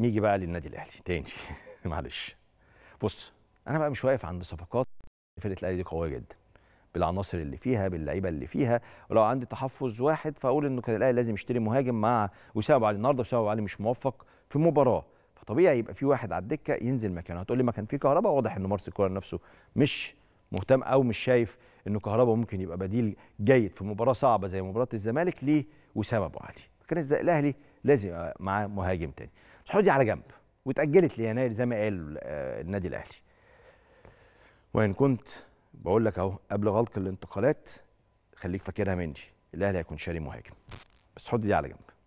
نيجي بقى للنادي الاهلي تاني معلش بص انا بقى مش واقف عند صفقات فرقه الاهلي دي قويه جدا بالعناصر اللي فيها باللعيبه اللي فيها ولو عندي تحفظ واحد فاقول انه كان الاهلي لازم يشتري مهاجم مع وسام ابو علي النهارده وسام ابو علي مش موفق في مباراه فطبيعي يبقى في واحد على الدكه ينزل مكانه هتقول لي ما كان في كهرباء واضح ان مارس الكوره نفسه مش مهتم او مش شايف انه كهرباء ممكن يبقى بديل جيد في مباراه صعبه زي مباراه الزمالك ليه وسام ابو علي كان الاهلي لازم معاه مهاجم تاني مسحور دي على جنب واتاجلت ليناير زي ما قال آه، النادي الاهلي وان كنت بقول لك اهو قبل غلق الانتقالات خليك فاكرها مني الاهلي هيكون شاري مهاجم بس حط دي على جنب